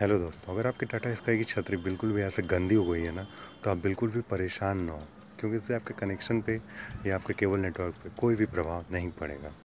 hello दोस्तों अगर आपकी टाटा स्काई की छतरी बिल्कुल भी ऐसे गंदी हो गई है ना तो आप बिल्कुल भी परेशान ना हो क्योंकि इससे आपके कनेक्शन पे या आपके केबल नेटवर्क पे कोई भी प्रभाव नहीं पड़ेगा